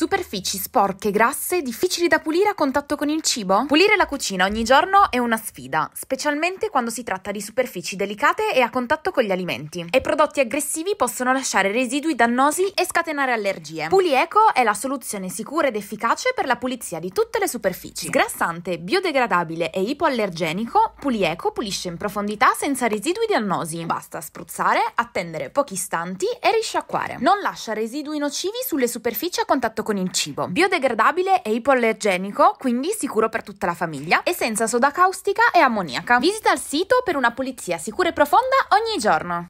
Superfici sporche, grasse, difficili da pulire a contatto con il cibo? Pulire la cucina ogni giorno è una sfida, specialmente quando si tratta di superfici delicate e a contatto con gli alimenti. E prodotti aggressivi possono lasciare residui dannosi e scatenare allergie. Pulieco è la soluzione sicura ed efficace per la pulizia di tutte le superfici. Grassante, biodegradabile e ipoallergenico, Pulieco pulisce in profondità senza residui dannosi. Basta spruzzare, attendere pochi istanti e risciacquare. Non lascia residui nocivi sulle superfici a contatto con con il cibo. Biodegradabile e ipoallergenico, quindi sicuro per tutta la famiglia e senza soda caustica e ammoniaca. Visita il sito per una pulizia sicura e profonda ogni giorno.